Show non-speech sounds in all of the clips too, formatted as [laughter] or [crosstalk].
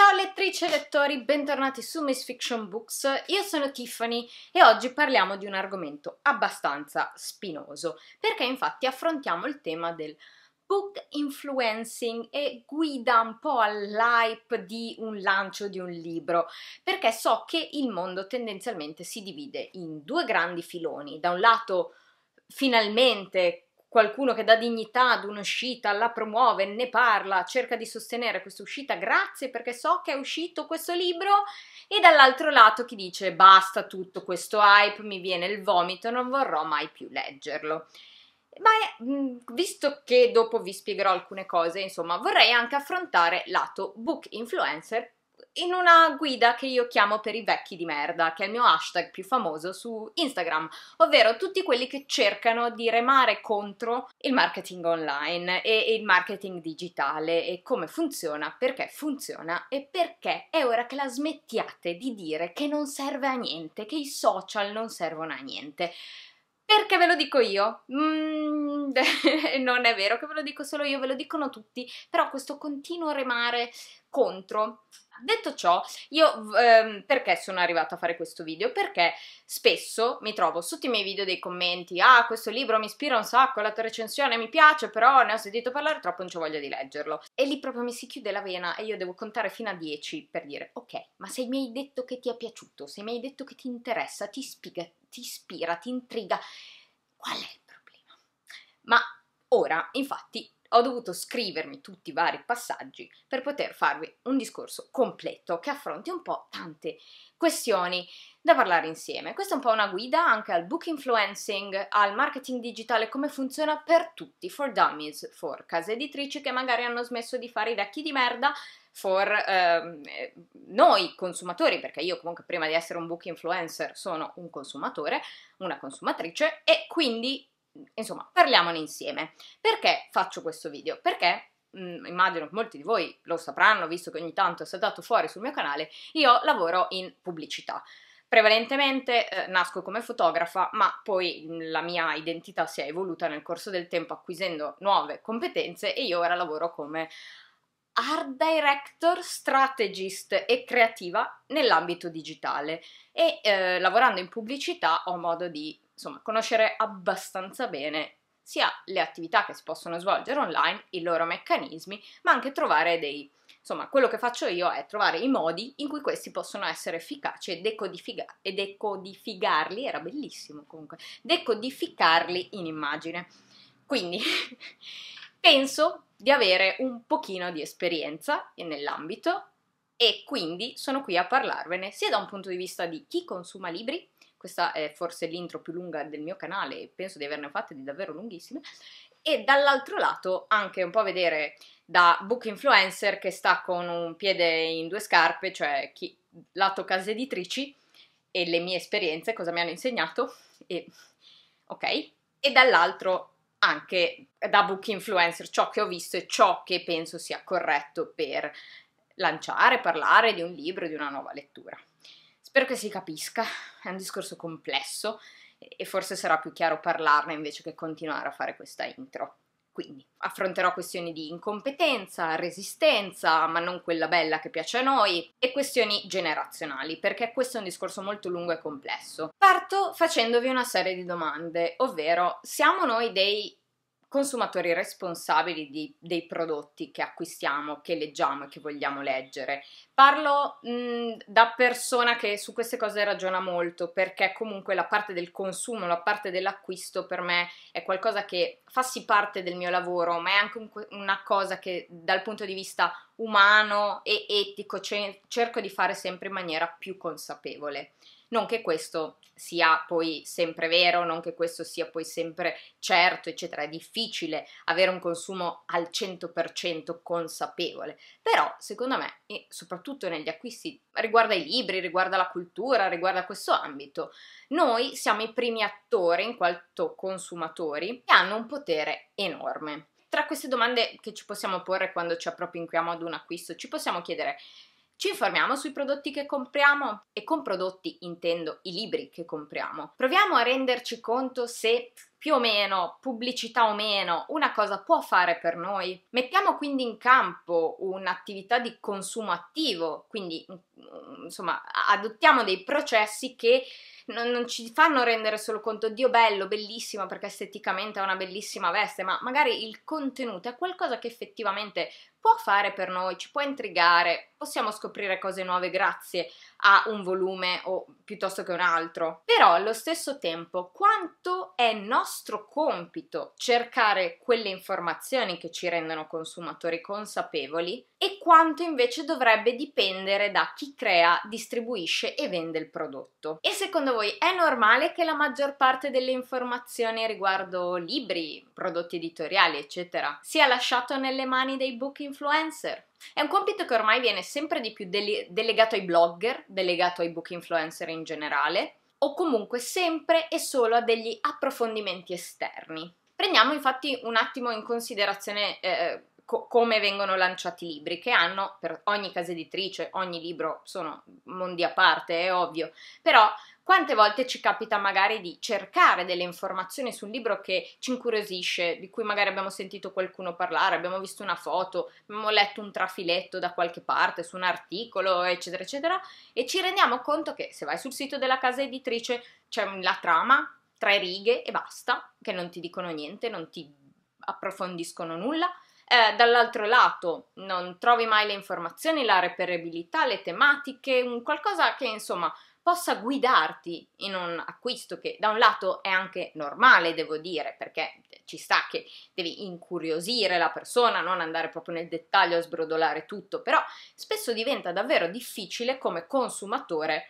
Ciao lettrici e lettori, bentornati su Miss Fiction Books, io sono Tiffany e oggi parliamo di un argomento abbastanza spinoso, perché infatti affrontiamo il tema del book influencing e guida un po' all'hype di un lancio di un libro, perché so che il mondo tendenzialmente si divide in due grandi filoni, da un lato finalmente qualcuno che dà dignità ad un'uscita, la promuove, ne parla, cerca di sostenere questa uscita, grazie perché so che è uscito questo libro, e dall'altro lato chi dice basta tutto questo hype, mi viene il vomito, non vorrò mai più leggerlo. Ma è, mm, visto che dopo vi spiegherò alcune cose, insomma, vorrei anche affrontare lato book influencer in una guida che io chiamo per i vecchi di merda, che è il mio hashtag più famoso su Instagram, ovvero tutti quelli che cercano di remare contro il marketing online e il marketing digitale e come funziona, perché funziona e perché è ora che la smettiate di dire che non serve a niente, che i social non servono a niente. Perché ve lo dico io? Mm, [laughs] non è vero che ve lo dico solo io, ve lo dicono tutti, però questo continuo remare contro Detto ciò, io ehm, perché sono arrivata a fare questo video? Perché spesso mi trovo sotto i miei video dei commenti ah questo libro mi ispira un sacco, la tua recensione mi piace, però ne ho sentito parlare troppo, non ho voglia di leggerlo. E lì proprio mi si chiude la vena e io devo contare fino a 10 per dire ok, ma se mi hai detto che ti è piaciuto, se mi hai detto che ti interessa, ti, spiga, ti ispira, ti intriga, qual è il problema? Ma ora, infatti, ho dovuto scrivermi tutti i vari passaggi per poter farvi un discorso completo che affronti un po' tante questioni da parlare insieme. Questa è un po' una guida anche al book influencing, al marketing digitale, come funziona per tutti, for dummies, for case editrici che magari hanno smesso di fare i vecchi di merda, for ehm, noi consumatori, perché io comunque prima di essere un book influencer sono un consumatore, una consumatrice e quindi insomma, parliamone insieme. Perché faccio questo video? Perché mm, immagino che molti di voi lo sapranno, visto che ogni tanto è saltato fuori sul mio canale, io lavoro in pubblicità. Prevalentemente eh, nasco come fotografa, ma poi mm, la mia identità si è evoluta nel corso del tempo acquisendo nuove competenze e io ora lavoro come art director, strategist e creativa nell'ambito digitale e eh, lavorando in pubblicità ho modo di insomma, conoscere abbastanza bene sia le attività che si possono svolgere online, i loro meccanismi, ma anche trovare dei... Insomma, quello che faccio io è trovare i modi in cui questi possono essere efficaci e, decodifica- decodificarli, era bellissimo comunque, decodificarli in immagine. Quindi [laughs] penso di avere un pochino di esperienza nell'ambito e quindi sono qui a parlarvene sia da un punto di vista di chi consuma libri, questa è forse l'intro più lunga del mio canale e penso di averne fatte di davvero lunghissime, e dall'altro lato anche un po' vedere da book influencer che sta con un piede in due scarpe, cioè chi, lato case editrici e le mie esperienze, cosa mi hanno insegnato, e, ok, e dall'altro anche da book influencer ciò che ho visto e ciò che penso sia corretto per lanciare, parlare di un libro, di una nuova lettura. Spero che si capisca, è un discorso complesso e forse sarà più chiaro parlarne invece che continuare a fare questa intro. Quindi affronterò questioni di incompetenza, resistenza, ma non quella bella che piace a noi, e questioni generazionali, perché questo è un discorso molto lungo e complesso. Parto facendovi una serie di domande, ovvero siamo noi dei consumatori responsabili di, dei prodotti che acquistiamo, che leggiamo e che vogliamo leggere. Parlo mh, mm, da persona che su queste cose ragiona molto perché comunque la parte del consumo, la parte dell'acquisto per me è qualcosa che fa sì parte del mio lavoro, ma è anche un, una cosa che dal punto di vista umano e etico ce, cerco di fare sempre in maniera più consapevole. Non che questo sia poi sempre vero, non che questo sia poi sempre certo, eccetera, è difficile avere un consumo al 100% consapevole, però secondo me, e soprattutto negli acquisti, riguardo ai libri, riguarda la cultura, riguarda questo ambito, noi siamo i primi attori in quanto consumatori che hanno un potere enorme. Tra queste domande che ci possiamo porre quando ci appropriamo ad un acquisto, ci possiamo chiedere ci informiamo sui prodotti che compriamo e con prodotti intendo i libri che compriamo. Proviamo a renderci conto se più o meno, pubblicità o meno, una cosa può fare per noi. Mettiamo quindi in campo un'attività di consumo attivo, quindi mm, insomma adottiamo dei processi che non, non, ci fanno rendere solo conto, Dio bello, bellissimo, perché esteticamente è una bellissima veste, ma magari il contenuto è qualcosa che effettivamente può fare per noi, ci può intrigare, possiamo scoprire cose nuove grazie a un volume o piuttosto che un altro. Però allo stesso tempo, quanto è nostro compito cercare quelle informazioni che ci rendono consumatori consapevoli e quanto invece dovrebbe dipendere da chi crea, distribuisce e vende il prodotto. E secondo voi è normale che la maggior parte delle informazioni riguardo libri, prodotti editoriali, eccetera, sia lasciato nelle mani dei book influencer? È un compito che ormai viene sempre di più dele- delegato ai blogger, delegato ai book influencer in generale, o comunque sempre e solo a degli approfondimenti esterni. Prendiamo infatti un attimo in considerazione eh, co- come vengono lanciati i libri, che hanno per ogni casa editrice, ogni libro sono mondi a parte, è ovvio, però quante volte ci capita magari di cercare delle informazioni su un libro che ci incuriosisce, di cui magari abbiamo sentito qualcuno parlare, abbiamo visto una foto, abbiamo letto un trafiletto da qualche parte, su un articolo, eccetera, eccetera, e ci rendiamo conto che se vai sul sito della casa editrice c'è la trama, tre righe e basta, che non ti dicono niente, non ti approfondiscono nulla eh, dall'altro lato non trovi mai le informazioni, la reperibilità, le tematiche, un qualcosa che insomma possa guidarti in un acquisto che da un lato è anche normale, devo dire, perché ci sta che devi incuriosire la persona, non andare proprio nel dettaglio a sbrodolare tutto, però spesso diventa davvero difficile come consumatore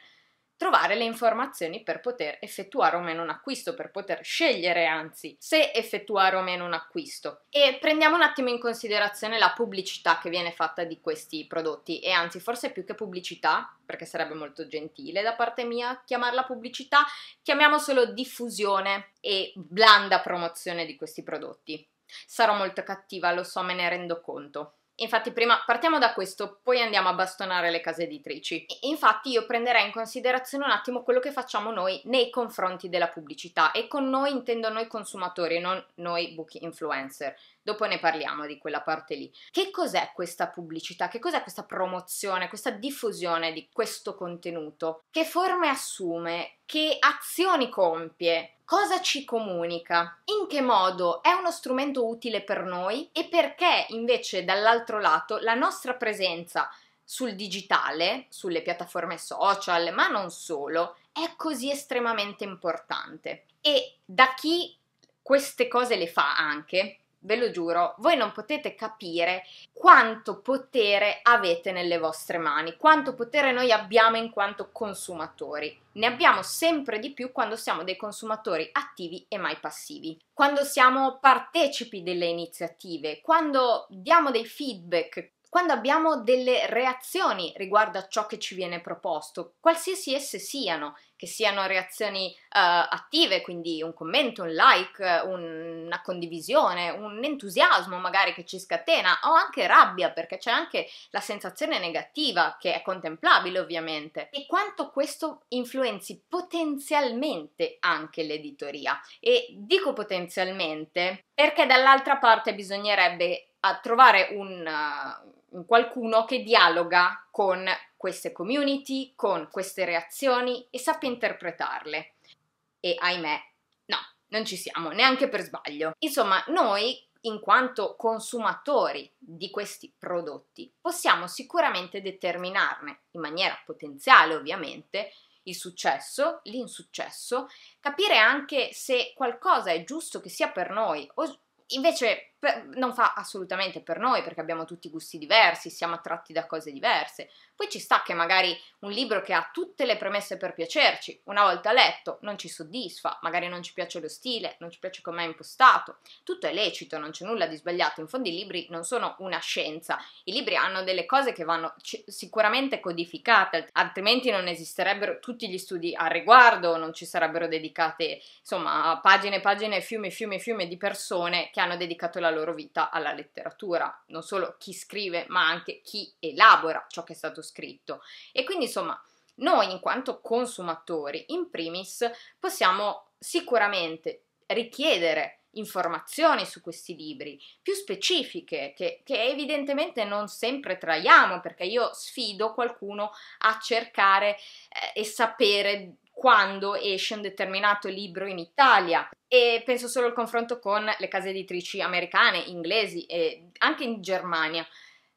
trovare le informazioni per poter effettuare o meno un acquisto, per poter scegliere anzi se effettuare o meno un acquisto. E prendiamo un attimo in considerazione la pubblicità che viene fatta di questi prodotti e anzi forse più che pubblicità, perché sarebbe molto gentile da parte mia chiamarla pubblicità, chiamiamo solo diffusione e blanda promozione di questi prodotti. Sarò molto cattiva, lo so, me ne rendo conto. Infatti, prima partiamo da questo, poi andiamo a bastonare le case editrici. infatti, io prenderei in considerazione un attimo quello che facciamo noi nei confronti della pubblicità e con noi intendo noi consumatori, non noi book influencer. Dopo ne parliamo di quella parte lì. Che cos'è questa pubblicità? Che cos'è questa promozione, questa diffusione di questo contenuto? Che forme assume? Che azioni compie? cosa ci comunica, in che modo è uno strumento utile per noi e perché invece dall'altro lato la nostra presenza sul digitale, sulle piattaforme social, ma non solo, è così estremamente importante. E da chi queste cose le fa anche, ve lo giuro, voi non potete capire quanto potere avete nelle vostre mani, quanto potere noi abbiamo in quanto consumatori. Ne abbiamo sempre di più quando siamo dei consumatori attivi e mai passivi, quando siamo partecipi delle iniziative, quando diamo dei feedback quando abbiamo delle reazioni riguardo a ciò che ci viene proposto, qualsiasi esse siano, che siano reazioni uh, attive, quindi un commento, un like, un, una condivisione, un entusiasmo magari che ci scatena, o anche rabbia, perché c'è anche la sensazione negativa che è contemplabile ovviamente, e quanto questo influenzi potenzialmente anche l'editoria. E dico potenzialmente perché dall'altra parte bisognerebbe a eh, trovare un, qualcuno che dialoga con queste community, con queste reazioni e sappia interpretarle. E ahimè, no, non ci siamo, neanche per sbaglio. Insomma, noi in quanto consumatori di questi prodotti possiamo sicuramente determinarne in maniera potenziale ovviamente il successo, l'insuccesso, capire anche se qualcosa è giusto che sia per noi o invece per, non fa assolutamente per noi perché abbiamo tutti gusti diversi, siamo attratti da cose diverse. Poi ci sta che magari un libro che ha tutte le premesse per piacerci, una volta letto non ci soddisfa, magari non ci piace lo stile, non ci piace com'è impostato. Tutto è lecito, non c'è nulla di sbagliato. In fondo i libri non sono una scienza, i libri hanno delle cose che vanno c- sicuramente codificate, altrimenti non esisterebbero tutti gli studi a riguardo, non ci sarebbero dedicate, insomma, pagine, pagine, fiumi, fiumi, fiumi di persone che hanno dedicato la la loro vita alla letteratura, non solo chi scrive, ma anche chi elabora ciò che è stato scritto. E quindi, insomma, noi in quanto consumatori, in primis, possiamo sicuramente richiedere informazioni su questi libri, più specifiche, che, che, evidentemente non sempre traiamo, perché io sfido qualcuno a cercare eh, e sapere quando esce un determinato libro in Italia e penso solo al confronto con le case editrici americane, inglesi e anche in Germania.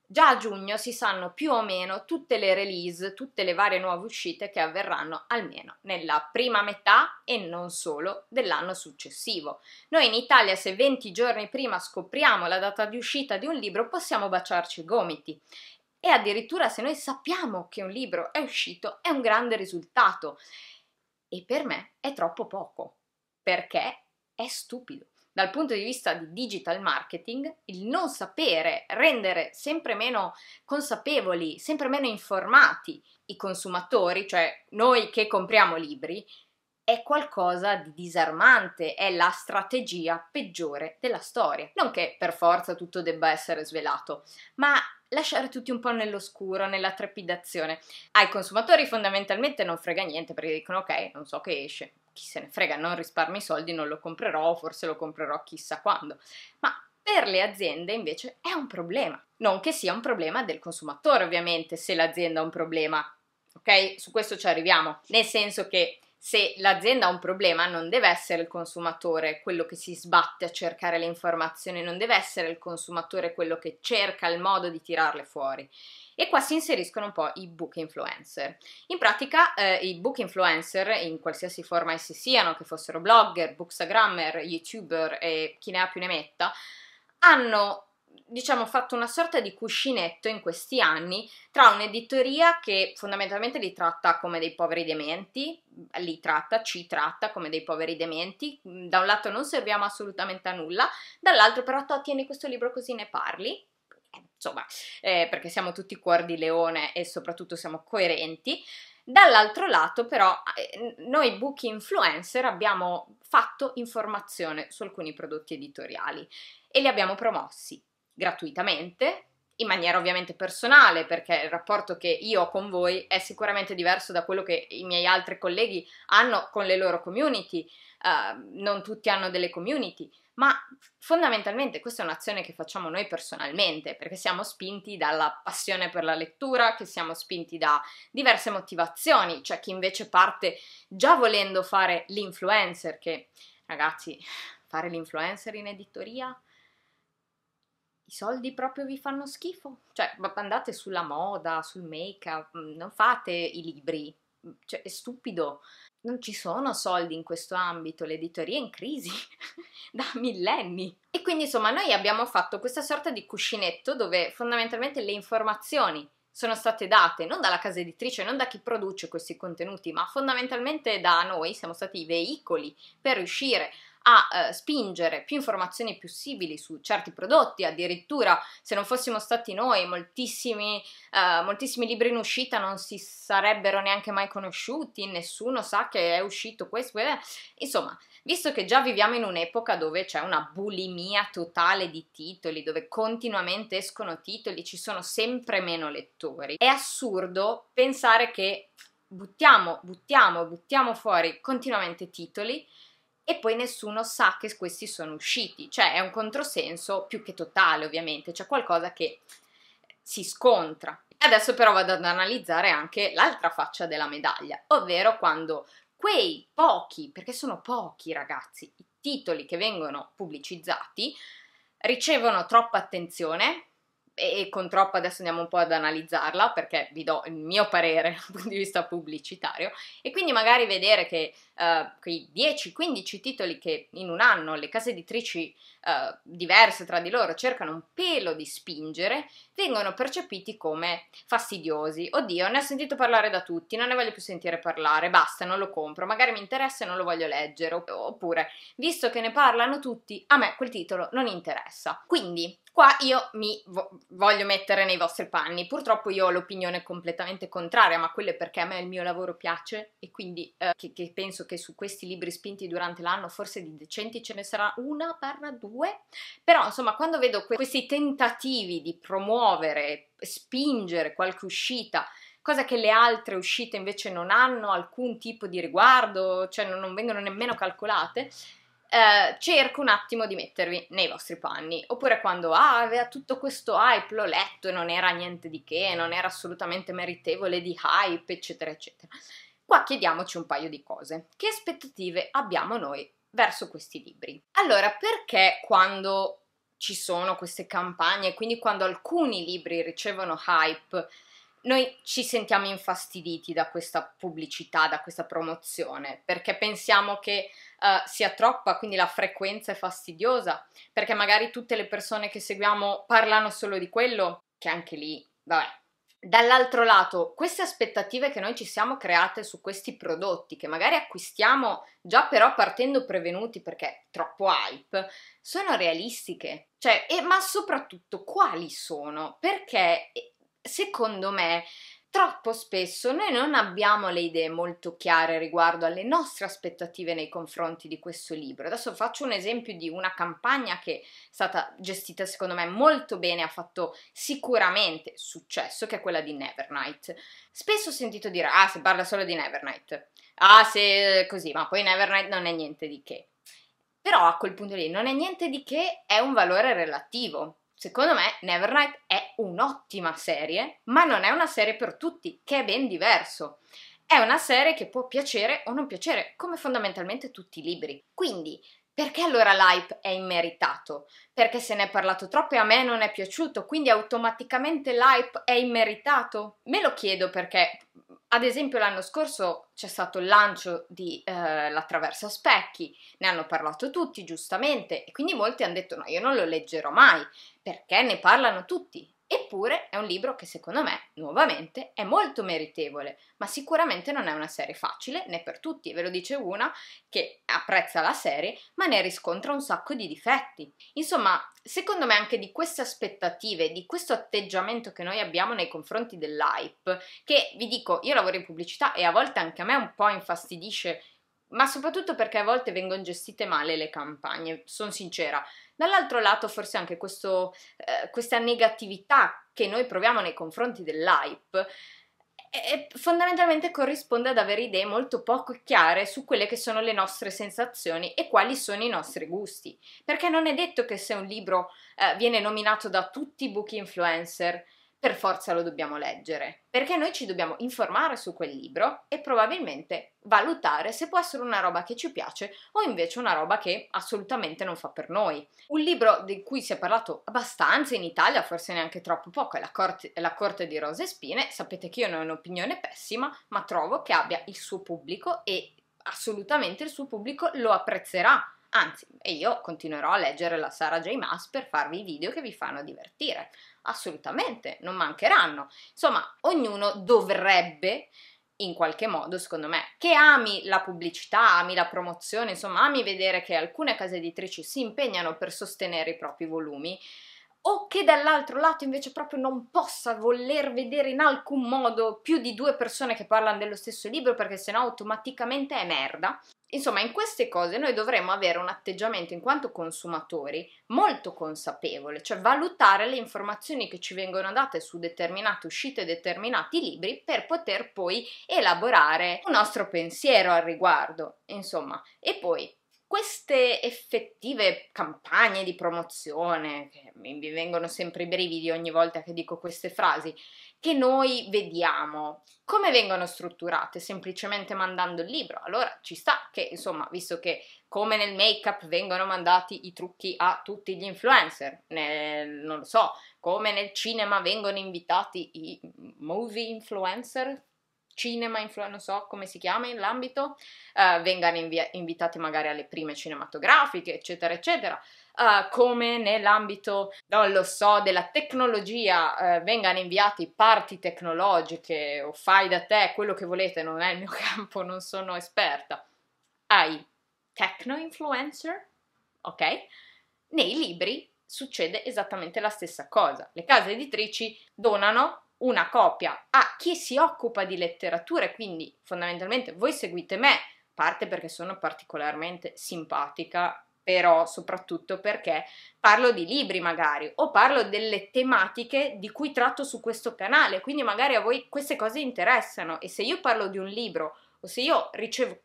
Già a giugno si sanno più o meno tutte le release, tutte le varie nuove uscite che avverranno almeno nella prima metà e non solo dell'anno successivo. Noi in Italia se 20 giorni prima scopriamo la data di uscita di un libro possiamo baciarci i gomiti e addirittura se noi sappiamo che un libro è uscito è un grande risultato e per me è troppo poco, perché è stupido. Dal punto di vista di digital marketing, il non sapere rendere sempre meno consapevoli, sempre meno informati i consumatori, cioè noi che compriamo libri, è qualcosa di disarmante, è la strategia peggiore della storia. Non che per forza tutto debba essere svelato, ma lasciare tutti un po' nell'oscuro, nella trepidazione. Ai consumatori fondamentalmente non frega niente perché dicono ok, non so che esce, chi se ne frega, non risparmio i soldi, non lo comprerò, forse lo comprerò chissà quando. Ma per le aziende invece è un problema. Non che sia un problema del consumatore, ovviamente, se l'azienda ha un problema. Ok? Su questo ci arriviamo. Nel senso che se l'azienda ha un problema non deve essere il consumatore quello che si sbatte a cercare le informazioni, non deve essere il consumatore quello che cerca il modo di tirarle fuori. E qua si inseriscono un po' i book influencer. In pratica eh, i book influencer, in qualsiasi forma essi siano, che fossero blogger, bookstagrammer, youtuber e chi ne ha più ne metta, hanno diciamo, fatto una sorta di cuscinetto in questi anni tra un'editoria che fondamentalmente li tratta come dei poveri dementi, li tratta, ci tratta come dei poveri dementi, da un lato non serviamo assolutamente a nulla, dall'altro però tu tieni questo libro così ne parli, insomma, eh, perché siamo tutti cuor di leone e soprattutto siamo coerenti. Dall'altro lato, però, eh, noi book influencer abbiamo fatto informazione su alcuni prodotti editoriali e li abbiamo promossi gratuitamente, in maniera ovviamente personale, perché il rapporto che io ho con voi è sicuramente diverso da quello che i miei altri colleghi hanno con le loro community. Uh, non tutti hanno delle community, ma fondamentalmente questa è un'azione che facciamo noi personalmente, perché siamo spinti dalla passione per la lettura, che siamo spinti da diverse motivazioni, cioè chi invece parte già volendo fare l'influencer, che ragazzi, fare l'influencer in editoria i soldi proprio vi fanno schifo? Cioè, andate sulla moda, sul make-up, mm, non fate i libri, mm, cioè, è stupido. Non ci sono soldi in questo ambito, l'editoria è in crisi [laughs] da millenni. E quindi, insomma, noi abbiamo fatto questa sorta di cuscinetto dove fondamentalmente le informazioni sono state date non dalla casa editrice, non da chi produce questi contenuti, ma fondamentalmente da noi, siamo stati i veicoli per riuscire a a eh, spingere più informazioni possibili su certi prodotti, addirittura se non fossimo stati noi moltissimi, eh, moltissimi libri in uscita non si sarebbero neanche mai conosciuti, nessuno sa che è uscito questo, eh. insomma, visto che già viviamo in un'epoca dove c'è una bulimia totale di titoli, dove continuamente escono titoli, ci sono sempre meno lettori, è assurdo pensare che buttiamo, buttiamo, buttiamo fuori continuamente titoli e poi nessuno sa che questi sono usciti, cioè è un controsenso più che totale ovviamente, c'è qualcosa che si scontra. Adesso però vado ad analizzare anche l'altra faccia della medaglia, ovvero quando quei pochi, perché sono pochi ragazzi, i titoli che vengono pubblicizzati ricevono troppa attenzione, e con troppo adesso andiamo un po' ad analizzarla perché vi do il mio parere [laughs] dal punto di vista pubblicitario e quindi magari vedere che uh, quei 10-15 titoli che in un anno le case editrici uh, diverse tra di loro cercano un pelo di spingere vengono percepiti come fastidiosi. Oddio, ne ho sentito parlare da tutti, non ne voglio più sentire parlare, basta, non lo compro, magari mi interessa e non lo voglio leggere oppure visto che ne parlano tutti, a me quel titolo non interessa. Quindi Qua io mi voglio mettere nei vostri panni. Purtroppo io ho l'opinione completamente contraria, ma quello è perché a me il mio lavoro piace e quindi eh, che, che penso che su questi libri spinti durante l'anno forse di decenti ce ne sarà una barra due. Però insomma, quando vedo que- questi tentativi di promuovere, spingere qualche uscita cosa che le altre uscite invece non hanno alcun tipo di riguardo, cioè non, vengono nemmeno calcolate. Eh, cerco un attimo di mettervi nei vostri panni. Oppure quando ah, aveva tutto questo hype, l'ho letto e non era niente di che, non era assolutamente meritevole di hype, eccetera, eccetera. Qua chiediamoci un paio di cose. Che aspettative abbiamo noi verso questi libri? Allora, perché quando ci sono queste campagne, quindi quando alcuni libri ricevono hype, noi ci sentiamo infastiditi da questa pubblicità, da questa promozione, perché pensiamo che uh, sia troppa, quindi la frequenza è fastidiosa, perché magari tutte le persone che seguiamo parlano solo di quello, che anche lì, vabbè. Dall'altro lato, queste aspettative che noi ci siamo create su questi prodotti, che magari acquistiamo già però partendo prevenuti perché troppo hype, sono realistiche? Cioè, e, ma soprattutto quali sono? Perché secondo me troppo spesso noi non abbiamo le idee molto chiare riguardo alle nostre aspettative nei confronti di questo libro. Adesso faccio un esempio di una campagna che è stata gestita secondo me molto bene, ha fatto sicuramente successo, che è quella di Nevernight. Spesso ho sentito dire, ah, si parla solo di Nevernight, ah, se così, ma poi Nevernight non è niente di che. Però a quel punto lì non è niente di che, è un valore relativo, Secondo me Nevernight è un'ottima serie, ma non è una serie per tutti, che è ben diverso. È una serie che può piacere o non piacere, come fondamentalmente tutti i libri. Quindi, perché allora l'hype è immeritato? Perché se ne è parlato troppo e a me non è piaciuto, quindi automaticamente l'hype è immeritato? Me lo chiedo perché ad esempio l'anno scorso c'è stato il lancio di eh, La Specchi, ne hanno parlato tutti giustamente e quindi molti hanno detto no, io non lo leggerò mai perché ne parlano tutti Eppure è un libro che secondo me, nuovamente, è molto meritevole, ma sicuramente non è una serie facile né per tutti, ve lo dice una che apprezza la serie, ma ne riscontra un sacco di difetti. Insomma, secondo me anche di queste aspettative, di questo atteggiamento che noi abbiamo nei confronti dell'hype, che vi dico, io lavoro in pubblicità e a volte anche a me un po' infastidisce ma soprattutto perché a volte vengono gestite male le campagne, sono sincera. Dall'altro lato forse anche questo, eh, questa negatività che noi proviamo nei confronti dell'hype e fondamentalmente corrisponde ad avere idee molto poco chiare su quelle che sono le nostre sensazioni e quali sono i nostri gusti, perché non è detto che se un libro eh, viene nominato da tutti i book influencer, per forza lo dobbiamo leggere, perché noi ci dobbiamo informare su quel libro e probabilmente valutare se può essere una roba che ci piace o invece una roba che assolutamente non fa per noi. Un libro di cui si è parlato abbastanza in Italia, forse neanche troppo poco, è La corte, la corte di Rose e Spine. Sapete che io ne ho un'opinione pessima, ma trovo che abbia il suo pubblico e assolutamente il suo pubblico lo apprezzerà. Anzi, e io continuerò a leggere la Sara J. Maas per farvi i video che vi fanno divertire. Assolutamente, non mancheranno. Insomma, ognuno dovrebbe in qualche modo, secondo me, che ami la pubblicità, ami la promozione, insomma, ami vedere che alcune case editrici si impegnano per sostenere i propri volumi o che dall'altro lato invece proprio non possa voler vedere in alcun modo più di due persone che parlano dello stesso libro perché sennò automaticamente è merda. Insomma, in queste cose noi dovremmo avere un atteggiamento in quanto consumatori molto consapevole, cioè valutare le informazioni che ci vengono date su determinate uscite e determinati libri per poter poi elaborare un nostro pensiero al riguardo, insomma. E poi queste effettive campagne di promozione, che mi vengono sempre i brividi ogni volta che dico queste frasi, che noi vediamo, come vengono strutturate? Semplicemente mandando il libro? Allora ci sta che, insomma, visto che come nel make-up vengono mandati i trucchi a tutti gli influencer, nel, non lo so, come nel cinema vengono invitati i movie influencer, cinema, influ- non so come si chiama in l'ambito, uh, vengano invi- invitati magari alle prime cinematografiche, eccetera, eccetera. Uh, come nell'ambito, non lo so, della tecnologia uh, vengano inviati parti tecnologiche o fai da te, quello che volete, non è il mio [laughs] campo, non sono esperta, ai techno influencer, ok? Nei libri succede esattamente la stessa cosa. Le case editrici donano una copia a chi si occupa di letteratura e quindi fondamentalmente voi seguite me, parte perché sono particolarmente simpatica, però soprattutto perché parlo di libri magari o parlo delle tematiche di cui tratto su questo canale, quindi magari a voi queste cose interessano e se io parlo di un libro o se io ricevo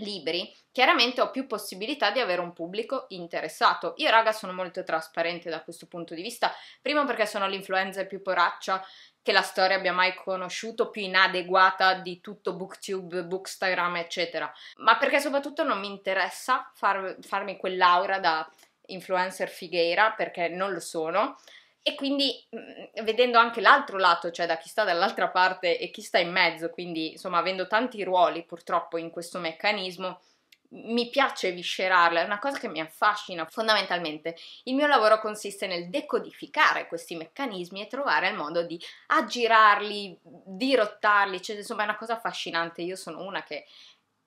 libri, chiaramente ho più possibilità di avere un pubblico interessato. Io raga sono molto trasparente da questo punto di vista, primo perché sono l'influenza più poraccia che la storia abbia mai conosciuto, più inadeguata di tutto Booktube, Bookstagram, eccetera. Ma perché soprattutto non mi interessa far, farmi quell'aura da influencer figheira, perché non lo sono. E quindi mm, vedendo anche l'altro lato, cioè da chi sta dall'altra parte e chi sta in mezzo, quindi insomma avendo tanti ruoli purtroppo in questo meccanismo, mi piace viscerarla, è una cosa che mi affascina fondamentalmente. Il mio lavoro consiste nel decodificare questi meccanismi e trovare il modo di aggirarli, dirottarli, cioè, insomma è una cosa affascinante. Io sono una che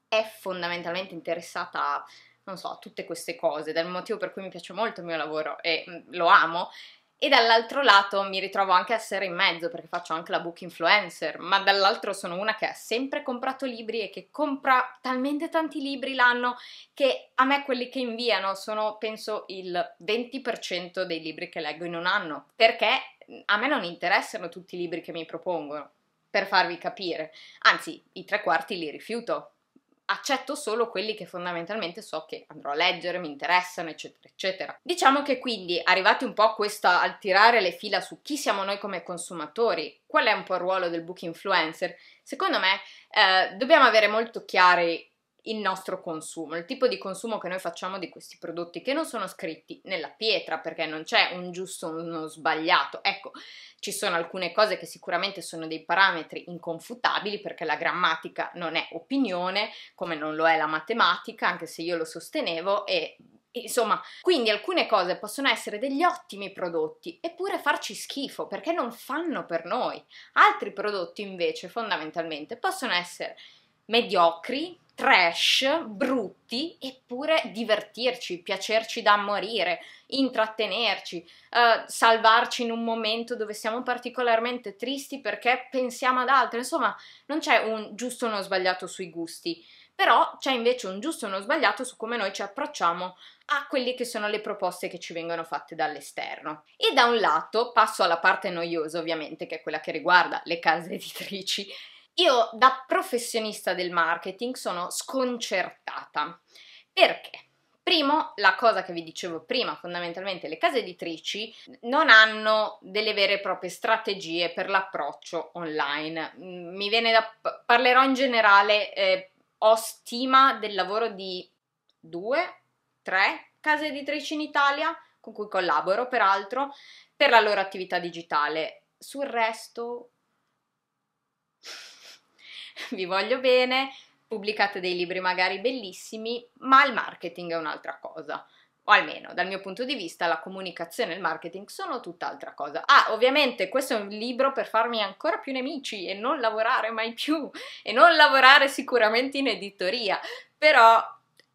è fondamentalmente interessata a, non so, a tutte queste cose, dal motivo per cui mi piace molto il mio lavoro e mhmm, lo amo, e dall'altro lato mi ritrovo anche a essere in mezzo perché faccio anche la book influencer, ma dall'altro sono una che ha sempre comprato libri e che compra talmente tanti libri l'anno che a me quelli che inviano sono penso il 20% dei libri che leggo in un anno, perché a me non interessano tutti i libri che mi propongono, per farvi capire, anzi i tre quarti li rifiuto accetto solo quelli che fondamentalmente so che andrò a leggere, mi interessano, eccetera, eccetera. Diciamo che quindi, arrivati un po' a questo, al tirare le fila su chi siamo noi come consumatori, qual è un po' il ruolo del book influencer, secondo me eh, dobbiamo avere molto chiari il nostro consumo, il tipo di consumo che noi facciamo di questi prodotti che non sono scritti nella pietra perché non c'è un giusto o uno sbagliato. Ecco, ci sono alcune cose che sicuramente sono dei parametri inconfutabili perché la grammatica non è opinione, come non lo è la matematica, anche se io lo sostenevo e Insomma, quindi alcune cose possono essere degli ottimi prodotti, eppure farci schifo perché non fanno per noi. Altri prodotti invece fondamentalmente possono essere mediocri, trash, brutti, eppure divertirci, piacerci da morire, intrattenerci, eh, salvarci in un momento dove siamo particolarmente tristi perché pensiamo ad altro. Insomma, non c'è un giusto o uno sbagliato sui gusti, però c'è invece un giusto e uno sbagliato su come noi ci approcciamo a quelle che sono le proposte che ci vengono fatte dall'esterno. E da un lato passo alla parte noiosa, ovviamente, che è quella che riguarda le case editrici io da professionista del marketing sono sconcertata. Perché? Primo, la cosa che vi dicevo prima, fondamentalmente le case editrici non hanno delle vere e proprie strategie per l'approccio online. Mm, mi viene da parlerò in generale, eh, ho stima del lavoro di due, tre case editrici in Italia con cui collaboro, peraltro, per la loro attività digitale. Sul resto [laughs] vi voglio bene, pubblicate dei libri magari bellissimi, ma il marketing è un'altra cosa. O almeno dal mio punto di vista la comunicazione e il marketing sono tutt'altra cosa. Ah, ovviamente questo è un libro per farmi ancora più nemici e non lavorare mai più e non lavorare sicuramente in editoria, però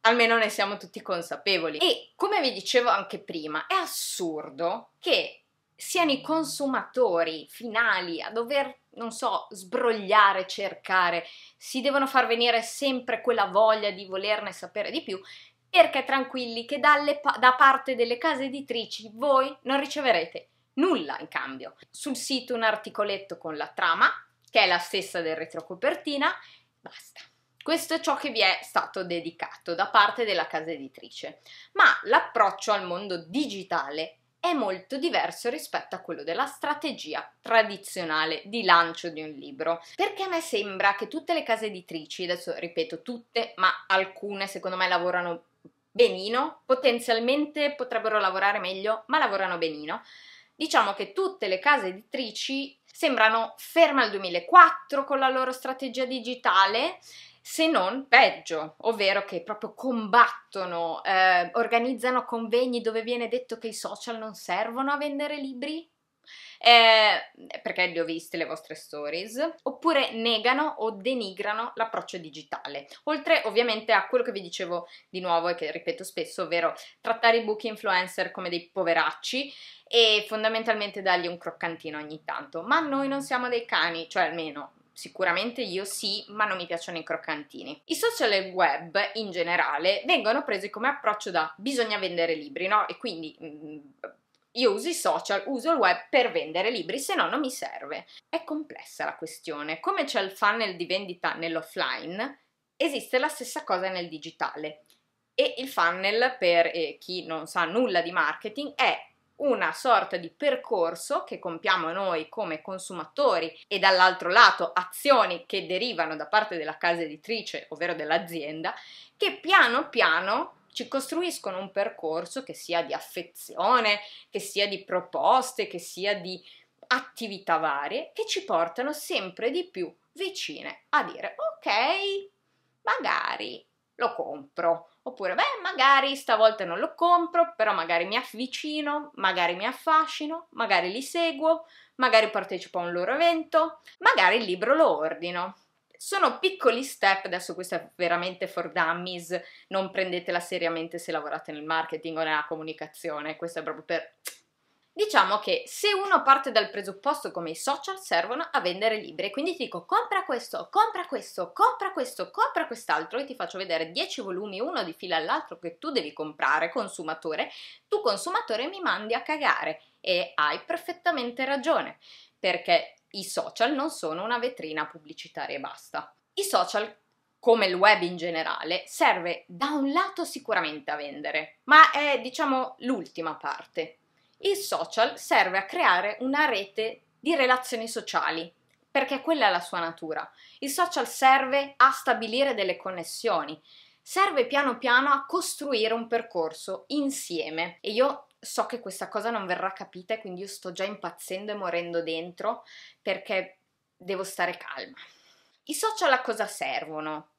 almeno ne siamo tutti consapevoli. E come vi dicevo anche prima, è assurdo che siano i consumatori finali a dover, non so, sbrogliare, cercare, si devono far venire sempre quella voglia di volerne sapere di più, perché tranquilli che dalle, da parte delle case editrici voi non riceverete nulla in cambio. Sul sito un articoletto con la trama, che è la stessa del retrocopertina, basta. Questo è ciò che vi è stato dedicato da parte della casa editrice, ma l'approccio al mondo digitale è molto diverso rispetto a quello della strategia tradizionale di lancio di un libro, perché a me sembra che tutte le case editrici, adesso ripeto tutte, ma alcune secondo me lavorano benino, potenzialmente potrebbero lavorare meglio, ma lavorano benino. Diciamo che tutte le case editrici sembrano ferme al 2004 con la loro strategia digitale se non peggio, ovvero che proprio combattono, eh, organizzano convegni dove viene detto che i social non servono a vendere libri, eh, perché li ho viste le vostre stories, oppure negano o denigrano l'approccio digitale. Oltre ovviamente a quello che vi dicevo di nuovo e che ripeto spesso, ovvero trattare i book influencer come dei poveracci e fondamentalmente dargli un croccantino ogni tanto. Ma noi non siamo dei cani, cioè almeno Sicuramente io sì, ma non mi piacciono i croccantini. I social e il web in generale vengono presi come approccio da bisogna vendere libri, no? E quindi mh, mm, io uso i social, uso il web per vendere libri, se no non mi serve. È complessa la questione. Come c'è il funnel di vendita nell'offline, esiste la stessa cosa nel digitale. E il funnel, per eh, chi non sa nulla di marketing, è una sorta di percorso che compiamo noi come consumatori e dall'altro lato azioni che derivano da parte della casa editrice, ovvero dell'azienda, che piano piano ci costruiscono un percorso che sia di affezione, che sia di proposte, che sia di attività varie, che ci portano sempre di più vicine a dire ok, magari lo compro. Oppure, beh, magari stavolta non lo compro, però magari mi avvicino, magari mi affascino, magari li seguo, magari partecipo a un loro evento, magari il libro lo ordino. Sono piccoli step, adesso questo è veramente for dummies, non prendetela seriamente se lavorate nel marketing o nella comunicazione, questo è proprio per Diciamo che se uno parte dal presupposto come i social servono a vendere libri, quindi ti dico compra questo, compra questo, compra questo, compra quest'altro e ti faccio vedere 10 volumi uno di fila all'altro che tu devi comprare, consumatore, tu consumatore mi mandi a cagare e hai perfettamente ragione, perché i social non sono una vetrina pubblicitaria e basta. I social come il web in generale, serve da un lato sicuramente a vendere, ma è diciamo l'ultima parte, il social serve a creare una rete di relazioni sociali, perché quella è la sua natura. Il social serve a stabilire delle connessioni, serve piano piano a costruire un percorso insieme. E io so che questa cosa non verrà capita quindi io sto già impazzendo e morendo dentro perché devo stare calma. I social a cosa servono?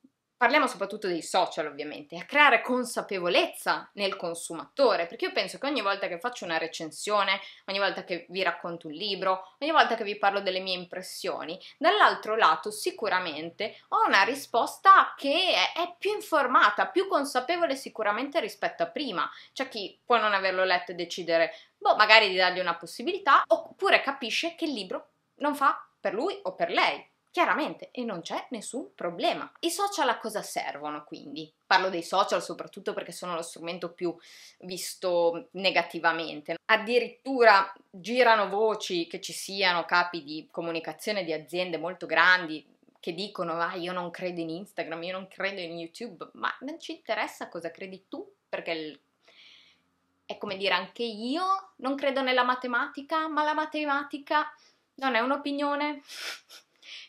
parliamo soprattutto dei social ovviamente, a creare consapevolezza nel consumatore, perché io penso che ogni volta che faccio una recensione, ogni volta che vi racconto un libro, ogni volta che vi parlo delle mie impressioni, dall'altro lato sicuramente ho una risposta che è più informata, più consapevole sicuramente rispetto a prima. cioè chi può non averlo letto e decidere, boh, magari di dargli una possibilità, oppure capisce che il libro non fa per lui o per lei chiaramente e non c'è nessun problema. I social a cosa servono quindi? Parlo dei social soprattutto perché sono lo strumento più visto negativamente. Addirittura girano voci che ci siano capi di comunicazione di aziende molto grandi, che dicono ah io non credo in Instagram, io non credo in YouTube, ma non ci interessa cosa credi tu, perché il... è come dire anche io non credo nella matematica, ma la matematica non è un'opinione, [laughs]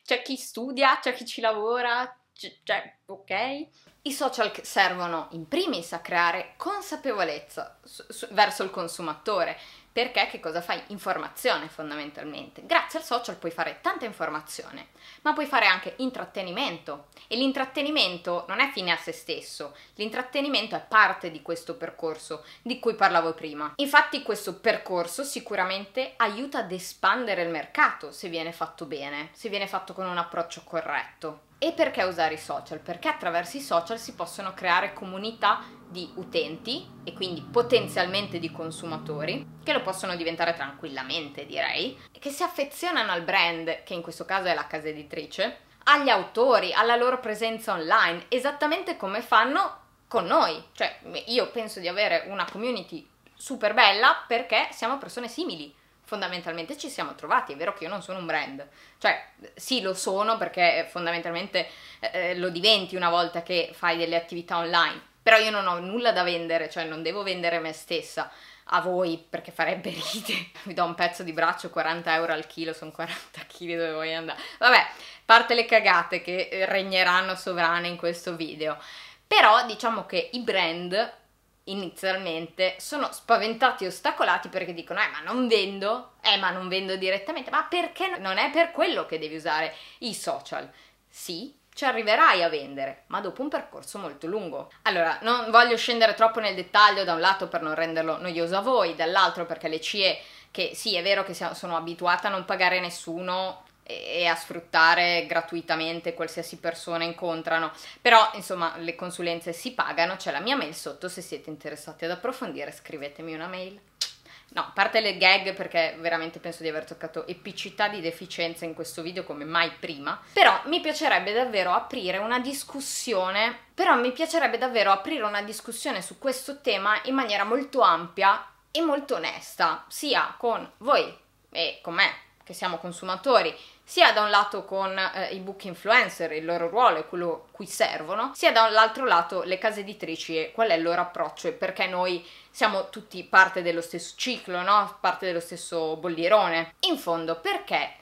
c'è chi studia, c'è chi ci lavora, cioè, ok? I social servono in primis a creare consapevolezza su, su, verso il consumatore, perché che cosa fai? Informazione fondamentalmente. Grazie al social puoi fare tanta informazione, ma puoi fare anche intrattenimento e l'intrattenimento non è fine a se stesso, l'intrattenimento è parte di questo percorso di cui parlavo prima. Infatti questo percorso sicuramente aiuta ad espandere il mercato se viene fatto bene, se viene fatto con un approccio corretto. E perché usare i social? Perché attraverso i social si possono creare comunità di utenti e quindi potenzialmente di consumatori, che lo possono diventare tranquillamente direi, che si affezionano al brand, che in questo caso è la casa editrice, agli autori, alla loro presenza online, esattamente come fanno con noi. Cioè io penso di avere una community super bella perché siamo persone simili. Fondamentalmente ci siamo trovati, è vero che io non sono un brand, cioè sì lo sono perché fondamentalmente eh, eh lo diventi una volta che fai delle attività online, però io non ho nulla da vendere, cioè non devo vendere me stessa a voi perché farebbe ride. Vi [laughs] do un pezzo di braccio, 40 euro al chilo, sono 40 kg dove vuoi andare. Vabbè, parte le cagate che eh, regneranno sovrane in questo video. Però diciamo che i brand inizialmente sono spaventati e ostacolati perché dicono eh ma non vendo, eh ma non vendo direttamente, ma perché non è per quello che devi usare i social? Sì, ci arriverai a vendere, ma dopo un percorso molto lungo. Allora, non voglio scendere troppo nel dettaglio da un lato per non renderlo noioso a voi, dall'altro perché le CIE, che sì è vero che sono abituate a non pagare nessuno e a sfruttare gratuitamente qualsiasi persona incontrano, però insomma le consulenze si pagano, c'è la mia mail sotto, se siete interessati ad approfondire scrivetemi una mail. No, a parte le gag perché veramente penso di aver toccato epicità di deficienza in questo video come mai prima, però mi piacerebbe davvero aprire una discussione, però mi piacerebbe davvero aprire una discussione su questo tema in maniera molto ampia e molto onesta, sia con voi e con me che siamo consumatori, sia da un lato con eh, i book influencer, il loro ruolo e quello cui servono, sia dall'altro lato le case editrici e qual è il loro approccio e perché noi siamo tutti parte dello stesso ciclo, no? Parte dello stesso bollierone. In fondo, perché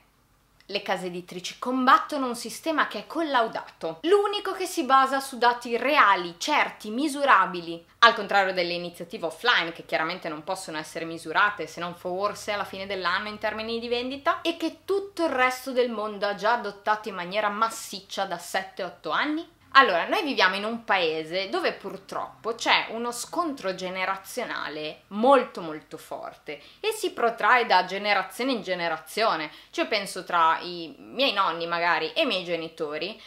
le case editrici combattono un sistema che è collaudato, l'unico che si basa su dati reali, certi, misurabili, al contrario delle iniziative offline che chiaramente non possono essere misurate se non forse alla fine dell'anno in termini di vendita e che tutto il resto del mondo ha già adottato in maniera massiccia da 7-8 anni allora, noi viviamo in un paese dove purtroppo c'è uno scontro generazionale molto molto forte e si protrae da generazione in generazione. Cioè penso tra i miei nonni magari e i miei genitori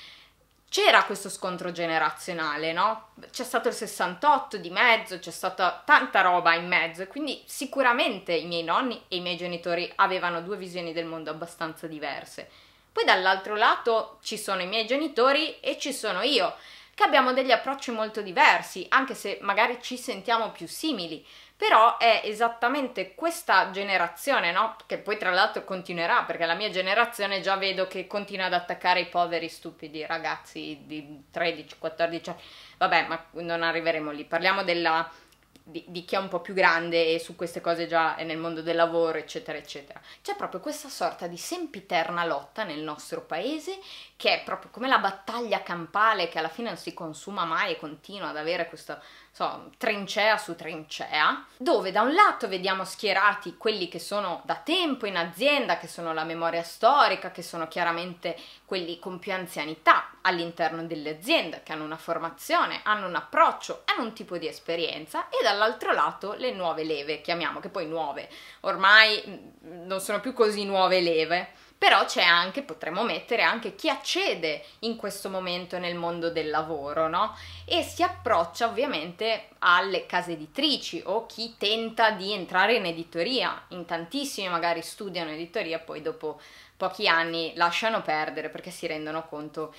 c'era questo scontro generazionale, no? C'è stato il 68 di mezzo, c'è stata tanta roba in mezzo quindi sicuramente i miei nonni e i miei genitori avevano due visioni del mondo abbastanza diverse. Poi dall'altro lato ci sono i miei genitori e ci sono io, che abbiamo degli approcci molto diversi, anche se magari ci sentiamo più simili. Però è esattamente questa generazione, no? Che poi tra l'altro continuerà, perché la mia generazione già vedo che continua ad attaccare i poveri stupidi ragazzi di 13-14 anni. Vabbè, ma non arriveremo lì. Parliamo della di, di, chi è un po' più grande e su queste cose già è nel mondo del lavoro, eccetera, eccetera. C'è proprio questa sorta di sempiterna lotta nel nostro paese che è proprio come la battaglia campale che alla fine non si consuma mai e continua ad avere questo so, trincea su trincea, dove da un lato vediamo schierati quelli che sono da tempo in azienda, che sono la memoria storica, che sono chiaramente quelli con più anzianità all'interno delle aziende, che hanno una formazione, hanno un approccio, hanno un tipo di esperienza, e dall'altro lato le nuove leve, chiamiamo che poi nuove, ormai mm, non sono più così nuove leve però c'è anche, potremmo mettere anche chi accede in questo momento nel mondo del lavoro, no? E si approccia ovviamente alle case editrici o chi tenta di entrare in editoria, in tantissimi magari studiano editoria, poi dopo pochi anni lasciano perdere perché si rendono conto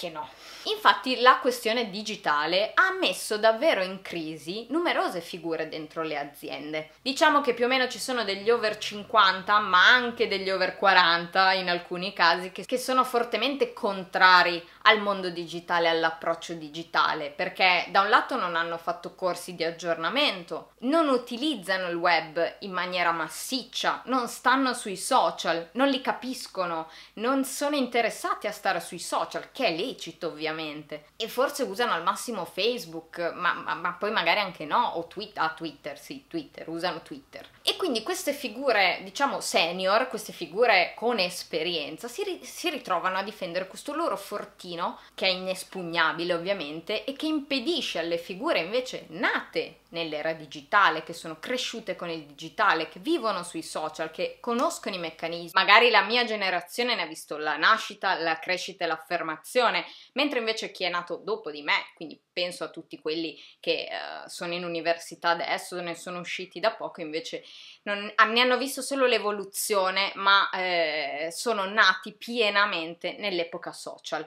che no. Infatti la questione digitale ha messo davvero in crisi numerose figure dentro le aziende. Diciamo che più o meno ci sono degli over 50 ma anche degli over 40 in alcuni casi che, che sono fortemente contrari al mondo digitale, all'approccio digitale, perché da un lato non hanno fatto corsi di aggiornamento, non utilizzano il web in maniera massiccia, non stanno sui social, non li capiscono, non sono interessati a stare sui social, che è lì illecito ovviamente e forse usano al massimo Facebook, ma, ma, ma poi magari anche no, o Twitter, ah, Twitter, sì, Twitter, usano Twitter. E quindi queste figure, diciamo senior, queste figure con esperienza, si, ri- si ritrovano a difendere questo loro fortino, che è inespugnabile ovviamente, e che impedisce alle figure invece nate nell'era digitale, che sono cresciute con il digitale, che vivono sui social, che conoscono i meccanismi. Magari la mia generazione ne ha visto la nascita, la crescita e l'affermazione generazione, mentre invece chi è nato dopo di me, quindi penso a tutti quelli che uh, sono in università adesso, ne sono usciti da poco, invece non, ah, ne hanno visto solo l'evoluzione, ma eh, sono nati pienamente nell'epoca social.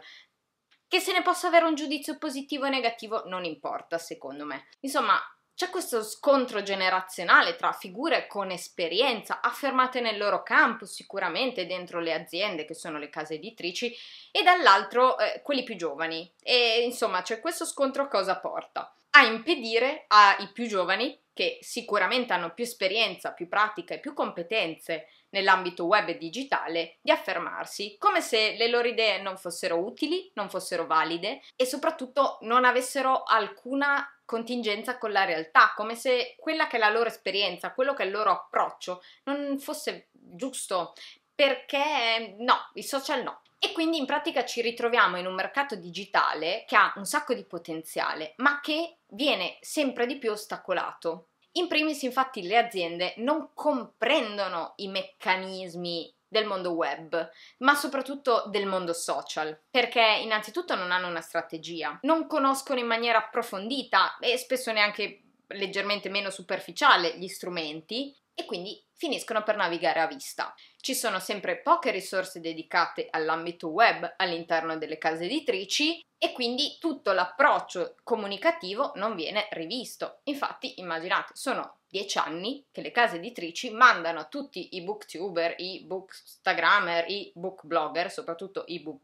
Che se ne possa avere un giudizio positivo o negativo non importa, secondo me. Insomma, c'è questo scontro generazionale tra figure con esperienza, affermate nel loro campo, sicuramente dentro le aziende che sono le case editrici, e dall'altro eh, quelli più giovani. E insomma, c'è cioè, questo scontro cosa porta? A impedire ai più giovani, che sicuramente hanno più esperienza, più pratica e più competenze nell'ambito web e digitale, di affermarsi, come se le loro idee non fossero utili, non fossero valide e soprattutto non avessero alcuna contingenza con la realtà, come se quella che è la loro esperienza, quello che è il loro approccio non fosse giusto, perché no, i social no. E quindi in pratica ci ritroviamo in un mercato digitale che ha un sacco di potenziale, ma che viene sempre di più ostacolato. In primis infatti le aziende non comprendono i meccanismi del mondo web, ma soprattutto del mondo social, perché innanzitutto non hanno una strategia, non conoscono in maniera approfondita e spesso neanche leggermente meno superficiale gli strumenti e quindi finiscono per navigare a vista. Ci sono sempre poche risorse dedicate all'ambito web all'interno delle case editrici e quindi tutto l'approccio comunicativo non viene rivisto. Infatti, immaginate, sono dieci anni che le case editrici mandano a tutti i booktuber, i bookstagrammer, i bookblogger, soprattutto i book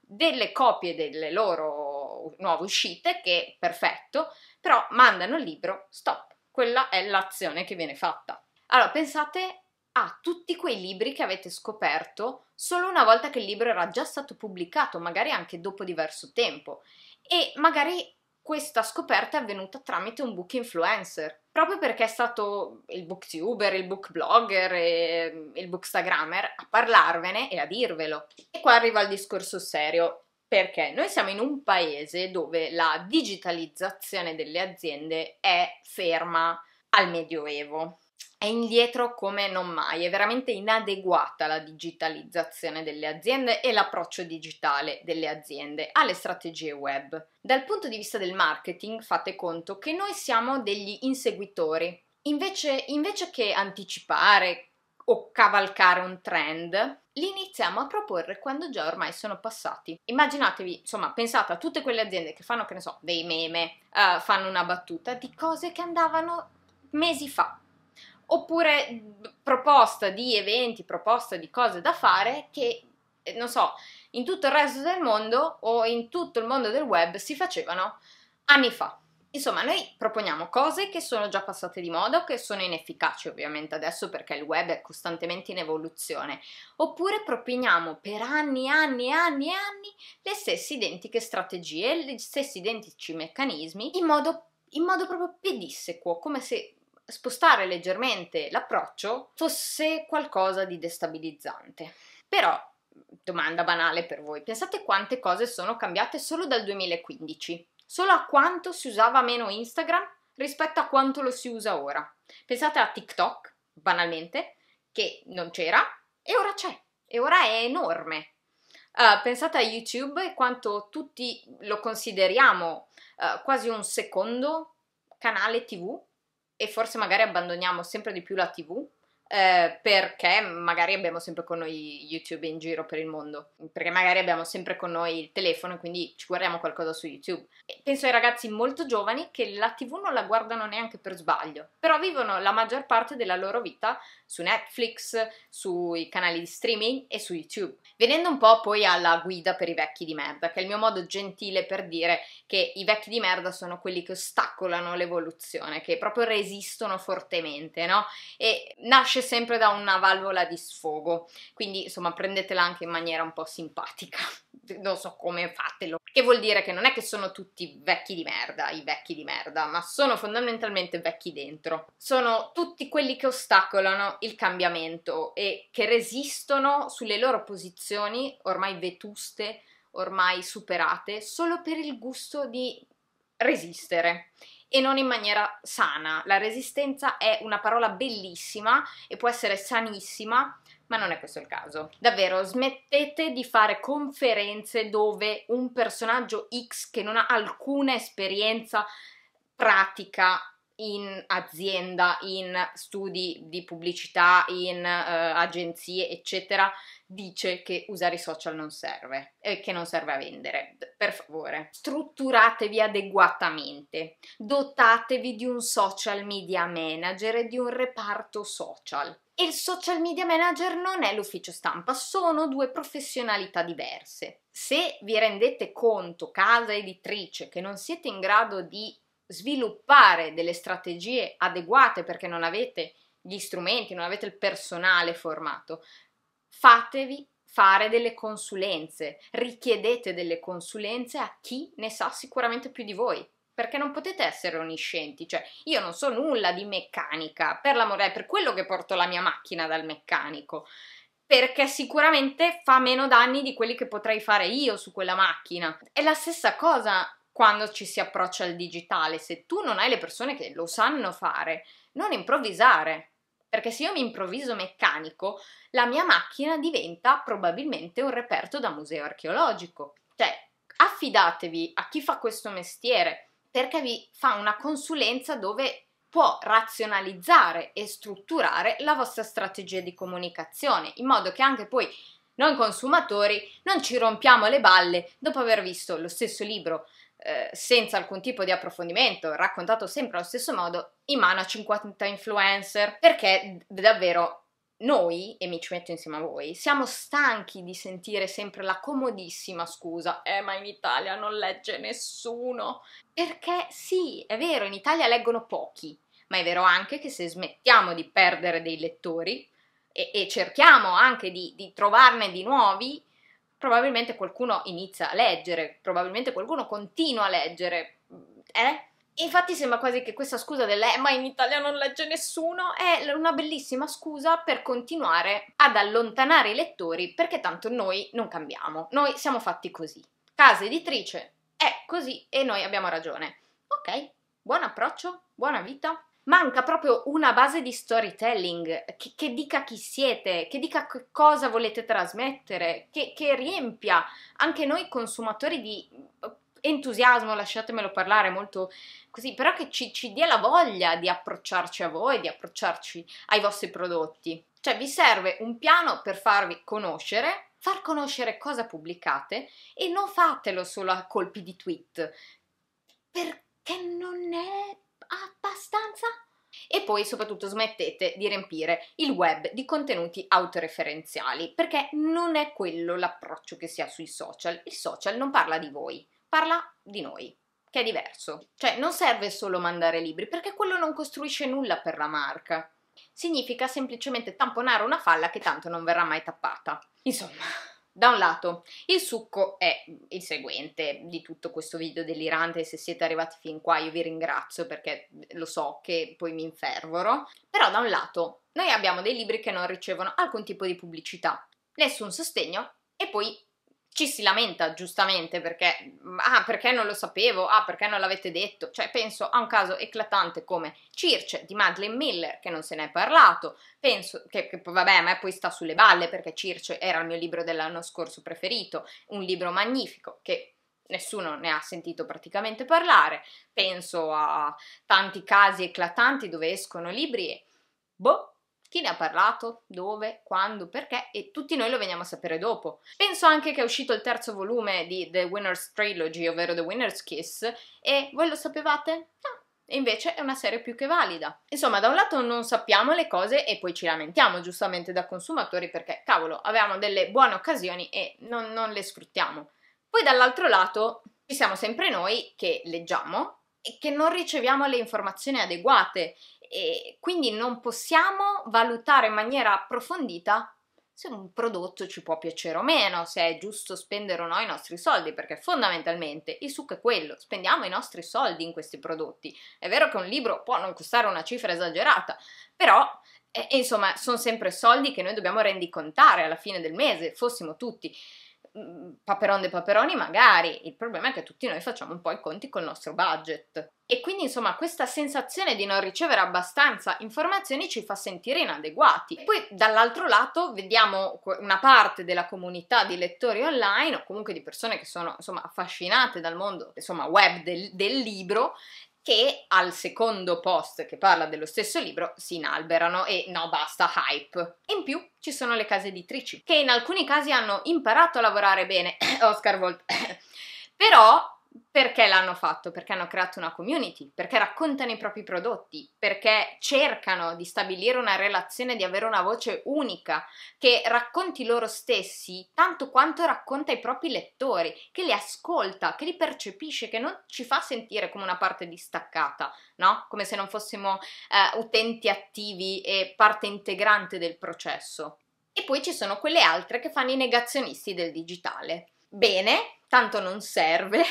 delle copie delle loro nuove uscite, che è perfetto, però mandano il libro, stop. Quella è l'azione che viene fatta. Allora, pensate a tutti quei libri che avete scoperto solo una volta che il libro era già stato pubblicato, magari anche dopo diverso tempo. E magari questa scoperta è avvenuta tramite un book influencer, proprio perché è stato il booktuber, il book blogger e mm, il bookstagrammer a parlarvene e a dirvelo. E qua arriva il discorso serio, perché noi siamo in un paese dove la digitalizzazione delle aziende è ferma al medioevo è indietro come non mai, è veramente inadeguata la digitalizzazione delle aziende e l'approccio digitale delle aziende alle strategie web. Dal punto di vista del marketing fate conto che noi siamo degli inseguitori. Invece, invece che anticipare o cavalcare un trend, li iniziamo a proporre quando già ormai sono passati. Immaginatevi, insomma, pensate a tutte quelle aziende che fanno, che ne so, dei meme, uh, fanno una battuta di cose che andavano mesi fa, oppure proposta di eventi, proposta di cose da fare che, eh, non so, in tutto il resto del mondo o in tutto il mondo del web si facevano anni fa. Insomma, noi proponiamo cose che sono già passate di moda, che sono inefficaci ovviamente adesso perché il web è costantemente in evoluzione, oppure proponiamo per anni e anni e anni e anni le stesse identiche strategie, gli stessi identici meccanismi in modo, in modo proprio pedissequo, come se spostare leggermente l'approccio fosse qualcosa di destabilizzante. Però, domanda banale per voi, pensate quante cose sono cambiate solo dal 2015? Solo a quanto si usava meno Instagram rispetto a quanto lo si usa ora? Pensate a TikTok, banalmente, che non c'era e ora c'è, e ora è enorme. Uh, pensate a YouTube e quanto tutti lo consideriamo uh, quasi un secondo canale TV e forse magari abbandoniamo sempre di più la TV eh, perché magari abbiamo sempre con noi YouTube in giro per il mondo, perché magari abbiamo sempre con noi il telefono e quindi ci guardiamo qualcosa su YouTube. E penso ai ragazzi molto giovani che la TV non la guardano neanche per sbaglio, però vivono la maggior parte della loro vita su Netflix, sui canali di streaming e su YouTube. Venendo un po' poi alla guida per i vecchi di merda, che è il mio modo gentile per dire che i vecchi di merda sono quelli che ostacolano l'evoluzione, che proprio resistono fortemente, no? E nasce sempre da una valvola di sfogo, quindi insomma prendetela anche in maniera un po' simpatica, [laughs] non so come fatelo. Che vuol dire che non è che sono tutti vecchi di merda, i vecchi di merda, ma sono fondamentalmente vecchi dentro. Sono tutti quelli che ostacolano il cambiamento e che resistono sulle loro posizioni tradizioni ormai vetuste, ormai superate, solo per il gusto di resistere e non in maniera sana. La resistenza è una parola bellissima e può essere sanissima, ma non è questo il caso. Davvero, smettete di fare conferenze dove un personaggio X che non ha alcuna esperienza pratica in azienda, in studi di pubblicità, in uh, agenzie, eccetera, dice che usare i social non serve e che non serve a vendere. Per favore, strutturatevi adeguatamente, dotatevi di un social media manager e di un reparto social. E il social media manager non è l'ufficio stampa, sono due professionalità diverse. Se vi rendete conto, casa editrice, che non siete in grado di sviluppare delle strategie adeguate perché non avete gli strumenti, non avete il personale formato, fatevi fare delle consulenze, richiedete delle consulenze a chi ne sa sicuramente più di voi. Perché non potete essere onniscienti, cioè io non so nulla di meccanica, per l'amore, è per quello che porto la mia macchina dal meccanico, perché sicuramente fa meno danni di quelli che potrei fare io su quella macchina. È la stessa cosa quando ci si approccia al digitale, se tu non hai le persone che lo sanno fare, non improvvisare, perché se io mi improvviso meccanico, la mia macchina diventa probabilmente un reperto da museo archeologico. Cioè, affidatevi a chi fa questo mestiere, perché vi fa una consulenza dove può razionalizzare e strutturare la vostra strategia di comunicazione, in modo che anche poi noi consumatori non ci rompiamo le balle dopo aver visto lo stesso libro eh, senza alcun tipo di approfondimento, raccontato sempre allo stesso modo, in mano a 50 influencer, perché davvero noi, e mi ci metto insieme a voi, siamo stanchi di sentire sempre la comodissima scusa, eh ma in Italia non legge nessuno, perché sì, è vero, in Italia leggono pochi, ma è vero anche che se smettiamo di perdere dei lettori e, e cerchiamo anche di, di trovarne di nuovi, probabilmente qualcuno inizia a leggere, probabilmente qualcuno continua a leggere, mm, eh? Infatti sembra quasi che questa scusa del eh, ma in Italia non legge nessuno è una bellissima scusa per continuare ad allontanare i lettori perché tanto noi non cambiamo, noi siamo fatti così. Casa editrice è così e noi abbiamo ragione. Ok, buon approccio, buona vita manca proprio una base di storytelling che, che dica chi siete, che dica che cosa volete trasmettere, che, che riempia anche noi consumatori di eh, entusiasmo, lasciatemelo parlare molto così, però che ci, ci dia la voglia di approcciarci a voi, di approcciarci ai vostri prodotti. Cioè vi serve un piano per farvi conoscere, far conoscere cosa pubblicate e non fatelo solo a colpi di tweet, perché non è abbastanza? E poi soprattutto smettete di riempire il web di contenuti autoreferenziali, perché non è quello l'approccio che si ha sui social. Il social non parla di voi, parla di noi che è diverso. Cioè non serve solo mandare libri, perché quello non costruisce nulla per la marca. Significa semplicemente tamponare una falla che tanto non verrà mai tappata. Insomma, da un lato, il succo è il seguente di tutto questo video delirante, se siete arrivati fin qua io vi ringrazio perché lo so che poi mi infervoro, però da un lato noi abbiamo dei libri che non ricevono alcun tipo di pubblicità, nessun sostegno e poi ci si lamenta giustamente perché, mm, ah, perché non lo sapevo, ah, perché non l'avete detto. Cioè, penso a un caso eclatante come Circe di Madeleine Miller, che non se n'è parlato. Penso che, che, vabbè, ma poi sta sulle balle perché Circe era il mio libro dell'anno scorso preferito, un libro magnifico che nessuno ne ha sentito praticamente parlare. Penso a tanti casi eclatanti dove escono libri e boh chi ne ha parlato? Dove? Quando? Perché? E tutti noi lo veniamo a sapere dopo. Penso anche che è uscito il terzo volume di The Winner's Trilogy, ovvero The Winner's Kiss, e voi lo sapevate? No. E invece è una serie più che valida. Insomma, da un lato non sappiamo le cose e poi ci lamentiamo giustamente da consumatori perché, cavolo, avevamo delle buone occasioni e non, non le sfruttiamo. Poi dall'altro lato ci siamo sempre noi che leggiamo e che non riceviamo le informazioni adeguate e quindi non possiamo valutare in maniera approfondita se un prodotto ci può piacere o meno, se è giusto spendere o no i nostri soldi, perché fondamentalmente il succo è quello, spendiamo i nostri soldi in questi prodotti. È vero che un libro può non costare una cifra esagerata, però eh, insomma sono sempre soldi che noi dobbiamo rendicontare alla fine del mese, fossimo tutti. Mm, Paperon dei Paperoni magari, il problema è che tutti noi facciamo un po' i conti col nostro budget. E quindi insomma questa sensazione di non ricevere abbastanza informazioni ci fa sentire inadeguati. E poi dall'altro lato vediamo una parte della comunità di lettori online o comunque di persone che sono insomma affascinate dal mondo insomma, web del, del libro che al secondo post che parla dello stesso libro si inalberano e no basta hype. In più ci sono le case editrici che in alcuni casi hanno imparato a lavorare bene, [coughs] Oscar Volt, [coughs] però perché l'hanno fatto? Perché hanno creato una community, perché raccontano i propri prodotti, perché cercano di stabilire una relazione, di avere una voce unica, che racconti loro stessi tanto quanto racconta i propri lettori, che li ascolta, che li percepisce, che non ci fa sentire come una parte distaccata, no? Come se non fossimo eh, utenti attivi e parte integrante del processo. E poi ci sono quelle altre che fanno i negazionisti del digitale. Bene, tanto non serve,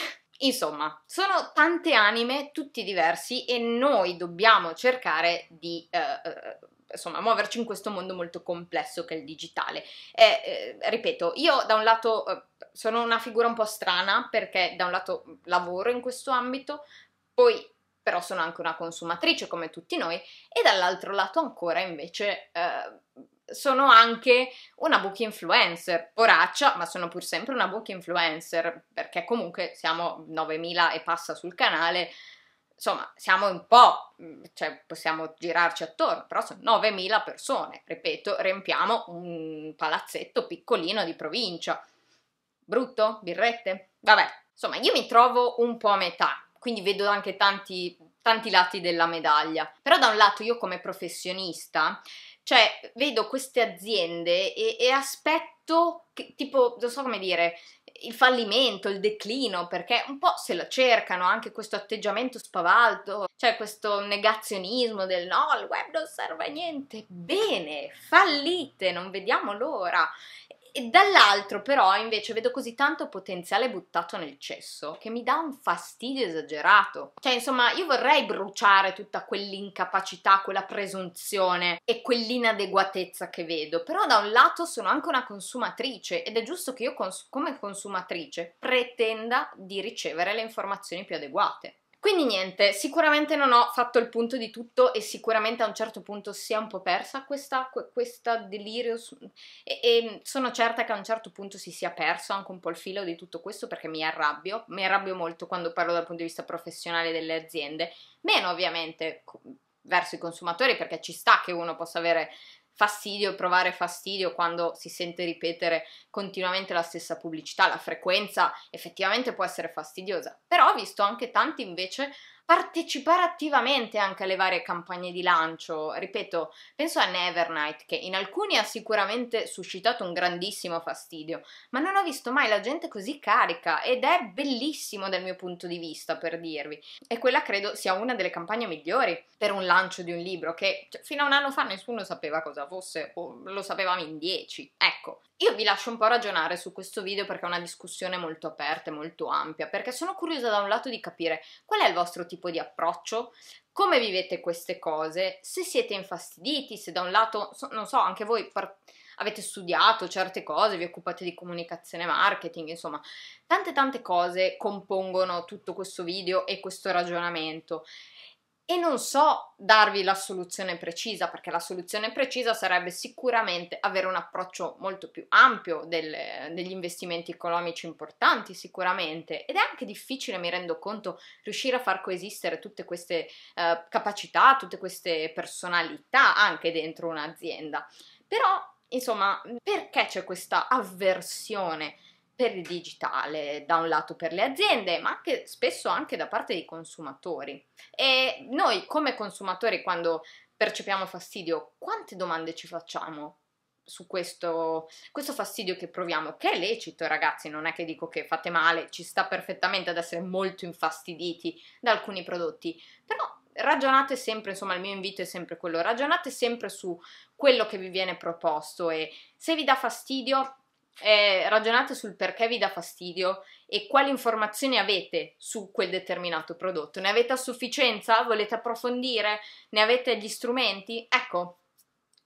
Insomma, sono tante anime, tutti diversi, e noi dobbiamo cercare di eh, eh, insomma, muoverci in questo mondo molto complesso che è il digitale. Eh, eh, ripeto, io da un lato eh, sono una figura un po' strana perché da un lato lavoro in questo ambito, poi però sono anche una consumatrice come tutti noi, e dall'altro lato ancora invece eh, sono anche una book influencer, poraccia, ma sono pur sempre una book influencer, perché comunque siamo 9000 e passa sul canale, insomma, siamo un po', mm, cioè possiamo girarci attorno, però sono 9000 persone, ripeto, riempiamo un palazzetto piccolino di provincia. Brutto? Birrette? Vabbè, insomma, io mi trovo un po' a metà, quindi vedo anche tanti tanti lati della medaglia. Però da un lato io come professionista cioè, vedo queste aziende e, e aspetto, che, tipo, non so come dire, il fallimento, il declino, perché un po' se la cercano anche questo atteggiamento spavalto cioè questo negazionismo del no, il web non serve a niente. Bene, fallite, non vediamo l'ora e dall'altro però invece vedo così tanto potenziale buttato nel cesso che mi dà un fastidio esagerato. Cioè insomma io vorrei bruciare tutta quell'incapacità, quella presunzione e quell'inadeguatezza che vedo, però da un lato sono anche una consumatrice ed è giusto che io cons- come consumatrice pretenda di ricevere le informazioni più adeguate. Quindi niente, sicuramente non ho fatto il punto di tutto e sicuramente a un certo punto si è un po' persa questa, questa delirio e, e, sono certa che a un certo punto si sia perso anche un po' il filo di tutto questo perché mi arrabbio, mi arrabbio molto quando parlo dal punto di vista professionale delle aziende, meno ovviamente verso i consumatori perché ci sta che uno possa avere fastidio, provare fastidio quando si sente ripetere continuamente la stessa pubblicità, la frequenza effettivamente può essere fastidiosa, però ho visto anche tanti invece partecipare attivamente anche alle varie campagne di lancio. Ripeto, penso a Nevernight, che in alcuni ha sicuramente suscitato un grandissimo fastidio, ma non ho visto mai la gente così carica ed è bellissimo dal mio punto di vista, per dirvi. E quella credo sia una delle campagne migliori per un lancio di un libro che cioè, fino a un anno fa nessuno sapeva cosa fosse o lo sapevamo in dieci. Ecco, io vi lascio un po' ragionare su questo video perché è una discussione molto aperta e molto ampia, perché sono curiosa da un lato di capire qual è il vostro tipo di approccio, come vivete queste cose, se siete infastiditi, se da un lato, non so, anche voi par- avete studiato certe cose, vi occupate di comunicazione marketing, insomma, tante tante cose compongono tutto questo video e questo ragionamento e non so darvi la soluzione precisa, perché la soluzione precisa sarebbe sicuramente avere un approccio molto più ampio del, degli investimenti economici importanti, sicuramente, ed è anche difficile, mi rendo conto, riuscire a far coesistere tutte queste eh, capacità, tutte queste personalità anche dentro un'azienda. Però, insomma, perché c'è questa avversione? per il digitale, da un lato per le aziende, ma anche, spesso anche da parte dei consumatori. E noi come consumatori quando percepiamo fastidio, quante domande ci facciamo? Su questo, questo fastidio che proviamo, che è lecito, ragazzi, non è che dico che fate male, ci sta perfettamente ad essere molto infastiditi da alcuni prodotti, però ragionate sempre, insomma il mio invito è sempre quello, ragionate sempre su quello che vi viene proposto e se vi dà fastidio eh, ragionate sul perché vi dà fastidio e quali informazioni avete su quel determinato prodotto. Ne avete a sufficienza? Volete approfondire? Ne avete gli strumenti? Ecco.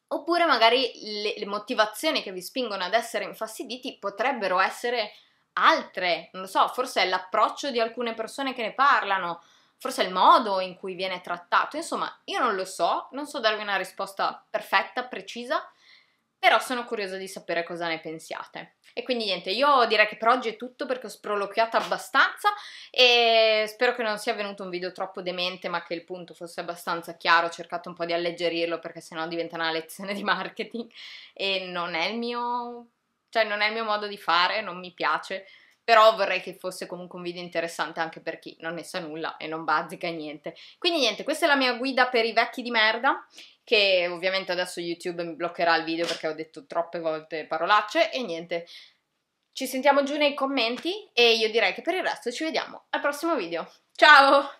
Oppure magari le, le motivazioni che vi spingono ad essere infastiditi potrebbero essere altre, non lo so, forse è l'approccio di alcune persone che ne parlano, forse è il modo in cui viene trattato, insomma, io non lo so, non so darvi una risposta perfetta, precisa, però sono curiosa di sapere cosa ne pensiate. E quindi niente, io direi che per oggi è tutto perché ho sproloquiato abbastanza e spero che non sia venuto un video troppo demente ma che il punto fosse abbastanza chiaro, ho cercato un po' di alleggerirlo perché sennò diventa una lezione di marketing e non è il mio, cioè non è il mio modo di fare, non mi piace però vorrei che fosse comunque un video interessante anche per chi non ne sa nulla e non bazzica niente. Quindi niente, questa è la mia guida per i vecchi di merda che ovviamente adesso YouTube mi bloccherà il video perché ho detto troppe volte parolacce e niente. Ci sentiamo giù nei commenti e io direi che per il resto ci vediamo al prossimo video. Ciao!